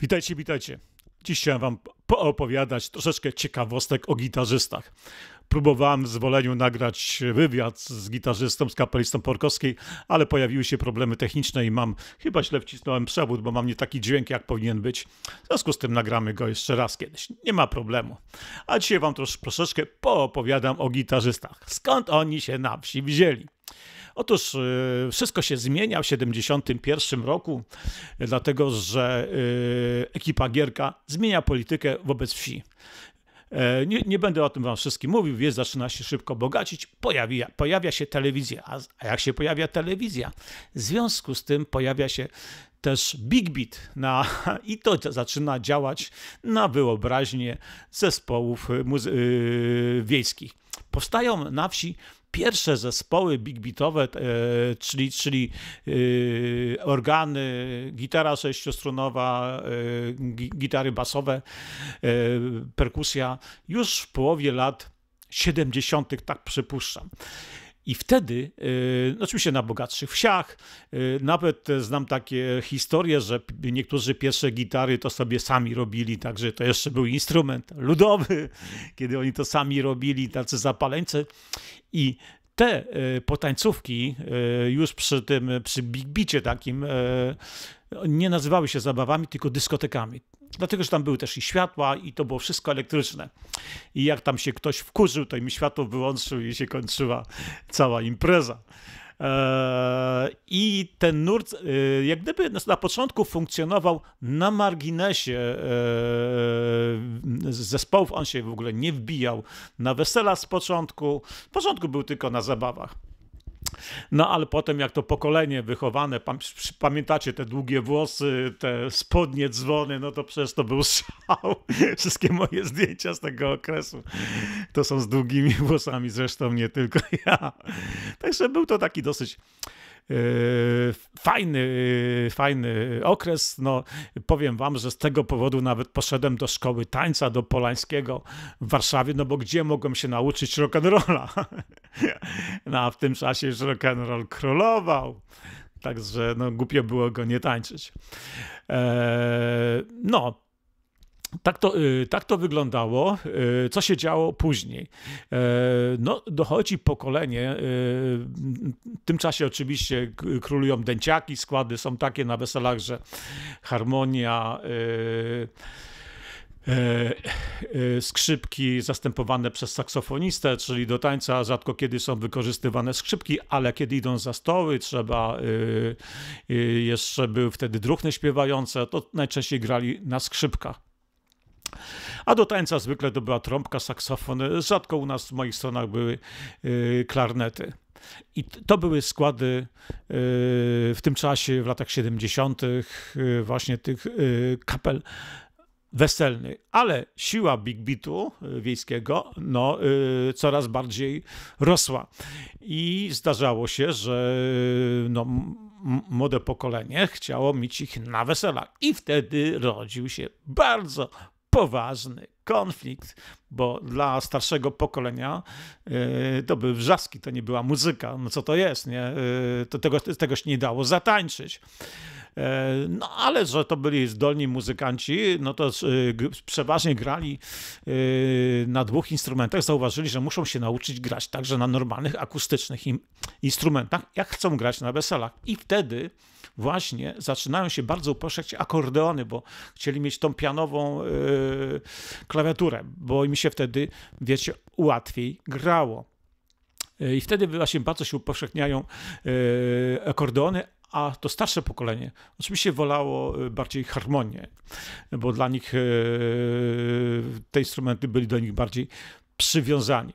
Witajcie, witajcie. Dziś chciałem wam poopowiadać troszeczkę ciekawostek o gitarzystach. Próbowałem w zwoleniu nagrać wywiad z gitarzystą, z kapelistą Porkowskiej, ale pojawiły się problemy techniczne i mam, chyba źle wcisnąłem przewód, bo mam nie taki dźwięk, jak powinien być. W związku z tym nagramy go jeszcze raz kiedyś. Nie ma problemu. A dzisiaj wam troszeczkę poopowiadam o gitarzystach. Skąd oni się na wsi wzięli? Otóż y, wszystko się zmienia w 1971 roku, dlatego że y, ekipa Gierka zmienia politykę wobec wsi. E, nie, nie, będę o tym wam wszystkim mówił, wieś zaczyna się szybko bogacić, pojawia, pojawia się telewizja. A, jak się pojawia telewizja? W związku z tym pojawia się też Big Beat na, i to zaczyna działać na wyobraźnię zespołów y, muzy- wiejskich. Powstają na wsi pierwsze zespoły big beatowe, e, czyli, czyli e, organy, gitara sześciostronowa, e, gitary basowe, perkusja, już w połowie lat 70., tak przypuszczam. I wtedy, no oczywiście na bogatszych wsiach, y, nawet znam takie historie, że niektórzy pierwsze gitary to sobie sami robili, także to jeszcze był instrument ludowy, kiedy oni to sami robili, tacy zapaleńcy. I te y, potańcówki już przy tym, przy Big Bicie takim, nie nazywały się zabawami, tylko dyskotekami. Dlatego, że tam były też i światła, i to było wszystko elektryczne. I jak tam się ktoś wkurzył, to im światło wyłączył i się kończyła cała impreza. Eee, I ten nurt, e, jak gdyby na początku funkcjonował na marginesie e, zespołów, on się w ogóle nie wbijał na wesela z początku. W początku był tylko na zabawach. No ale potem jak to pokolenie wychowane, pamiętacie te długie włosy, te spodnie, dzwony, no to przez to był szał. Wszystkie moje zdjęcia z tego okresu to są z długimi włosami, zresztą nie tylko ja. Także był to taki dosyć E, fajny, e, fajny okres. No, powiem wam, że z tego powodu nawet poszedłem do szkoły tańca, do Polańskiego w Warszawie, no bo gdzie mogłem się nauczyć rock'n'rolla? No a w tym czasie już rock'n'roll królował. Także no, głupio było go nie tańczyć. Eee, no, tak to, y, tak to wyglądało. Y, co się działo później? E, no, dochodzi pokolenie. Y, w tym czasie oczywiście królują dęciaki, składy są takie na weselach, że harmonia skrzypki zastępowane przez saksofonistę, czyli do tańca rzadko kiedy są wykorzystywane skrzypki, ale kiedy idą za stoły, trzeba jeszcze były wtedy druhny śpiewające, to najczęściej grali na skrzypkach. A do tańca zwykle to była trąbka, saksofon. Rzadko u nas w moich stronach były y, klarnety. I to były składy y, w tym czasie, w latach 70., y, właśnie tych kapel weselny, ale siła Big Beatu wiejskiego no, coraz bardziej rosła. I zdarzało się, że no, młode pokolenie chciało mieć ich na weselach. I wtedy rodził się bardzo poważny konflikt, bo dla starszego pokolenia yy, to były wrzaski, to nie była muzyka. No co to jest, nie? Yy, to tego, się nie dało zatańczyć. E, no ale że to byli zdolni muzykanci, no to e, przeważnie grali e, na dwóch instrumentach. Zauważyli, że muszą się nauczyć grać także na normalnych, akustycznych instrumentach, jak chcą grać na weselach. I wtedy właśnie zaczynają się bardzo uproszczać akordeony, bo chcieli mieć tą pianową klawiaturę, bo im się wtedy, wiecie, łatwiej grało. I wtedy właśnie bardzo się upowszechniają akordeony, a to starsze pokolenie oczywiście wolało y, bardziej harmonię, bo dla nich y, y, te instrumenty byli do nich bardziej przywiązani.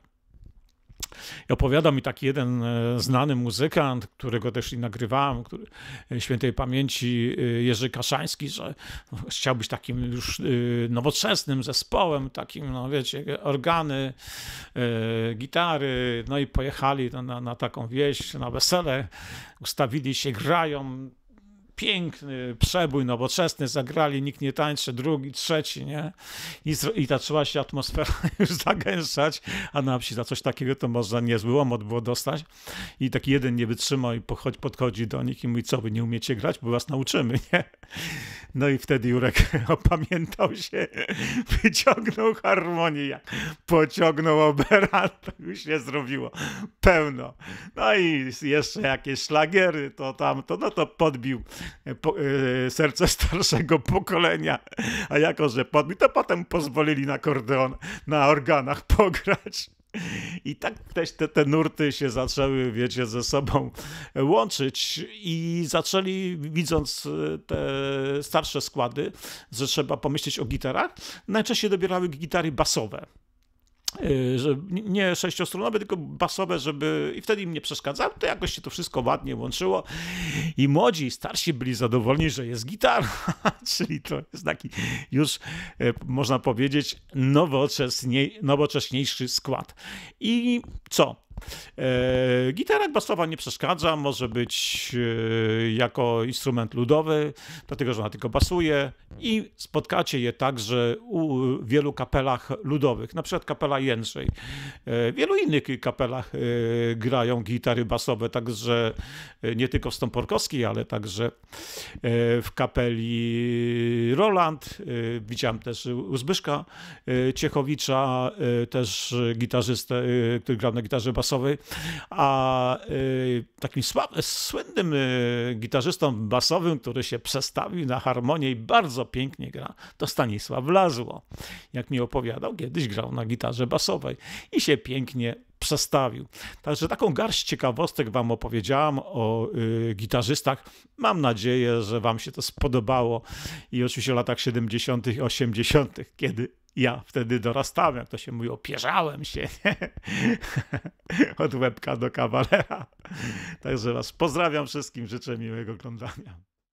I opowiadał mi taki jeden e, znany muzykant, którego też i nagrywałem, który, e, świętej pamięci e, Jerzy Kaszański, że chciał być takim już nowoczesnym zespołem, takim, no wiecie, organy, gitary, no i pojechali na, na taką wieś, na wesele, ustawili się, grają, piękny przebój nowoczesny, zagrali, nikt nie tańczy, drugi, trzeci, nie? I, i zaczęła się atmosfera już zagęszczać, a na wsi za coś takiego to można niezły łomot było dostać. I taki jeden nie wytrzymał i pochodź, podchodzi do nich i mówi, co wy nie umiecie grać, bo was nauczymy, nie? No i wtedy Jurek opamiętał się, wyciągnął harmonię, pociągnął obera, to już się zrobiło pełno. No i jeszcze jakieś szlagiery, to tamto, no to podbił po, e, serce starszego pokolenia, a jako, że padł, to potem pozwolili na kordeon, na organach pograć. I tak też te, te nurty się zaczęły, wiecie, ze sobą łączyć i zaczęli, widząc e, te starsze składy, że trzeba pomyśleć o gitarach, najczęściej dobierały gitary basowe. Y, że nie sześciostronowe, tylko basowe, żeby i wtedy im nie przeszkadzało, to jakoś się to wszystko ładnie łączyło i młodzi i starsi byli zadowoleni, że jest gitara, czyli to jest taki już, y, można powiedzieć, nowocześnie, nowocześniejszy skład. I co? E, gitara basowa nie przeszkadza, może być e, jako instrument ludowy, dlatego że ona tylko basuje i spotkacie je także u wielu kapelach ludowych, na przykład kapela Jędrzej. W e, wielu innych kapelach e, grają gitary basowe, także nie tylko w orkowskiej, ale także w kapeli Roland. Widziałem też u Zbyszka Ciechowicza, też gitarzystę, który grał na gitarze basowej basowy, a y, takim słynnym y, gitarzystą basowym, który się przestawił na harmonię i bardzo pięknie gra, to Stanisław Lazło. Jak mi opowiadał, kiedyś grał na gitarze basowej i się pięknie przestawił. Także taką garść ciekawostek Wam opowiedziałam o y, gitarzystach. Mam nadzieję, że Wam się to spodobało i oczywiście w latach 70. i 80., kiedy ja wtedy dorastałem, jak to się mówi, opierzałem się nie? od łebka do kawalera. Także was pozdrawiam wszystkim, życzę miłego oglądania.